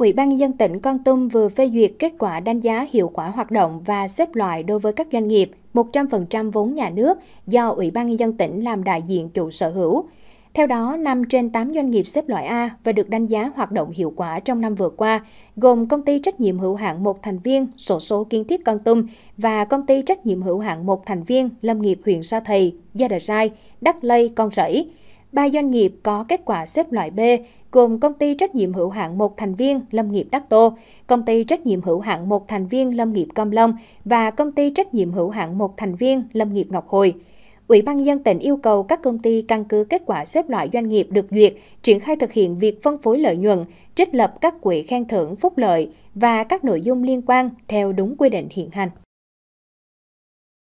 Ủy ban nhân dân tỉnh Con Tum vừa phê duyệt kết quả đánh giá hiệu quả hoạt động và xếp loại đối với các doanh nghiệp 100% vốn nhà nước do Ủy ban nhân dân tỉnh làm đại diện chủ sở hữu. Theo đó, 5 trên 8 doanh nghiệp xếp loại A và được đánh giá hoạt động hiệu quả trong năm vừa qua, gồm công ty trách nhiệm hữu hạn một thành viên sổ số kiến thiết Con Tum và công ty trách nhiệm hữu hạn một thành viên lâm nghiệp huyện Sa Thầy, Gia Đà Rai, Đắc Lây, Con Rẫy. 3 doanh nghiệp có kết quả xếp loại B gồm công ty trách nhiệm hữu hạn một thành viên Lâm nghiệp Đắc Tô, công ty trách nhiệm hữu hạn một thành viên Lâm nghiệp Cam Long và công ty trách nhiệm hữu hạn một thành viên Lâm nghiệp Ngọc Hồi. Ủy ban nhân dân tỉnh yêu cầu các công ty căn cứ kết quả xếp loại doanh nghiệp được duyệt, triển khai thực hiện việc phân phối lợi nhuận, trích lập các quỹ khen thưởng phúc lợi và các nội dung liên quan theo đúng quy định hiện hành.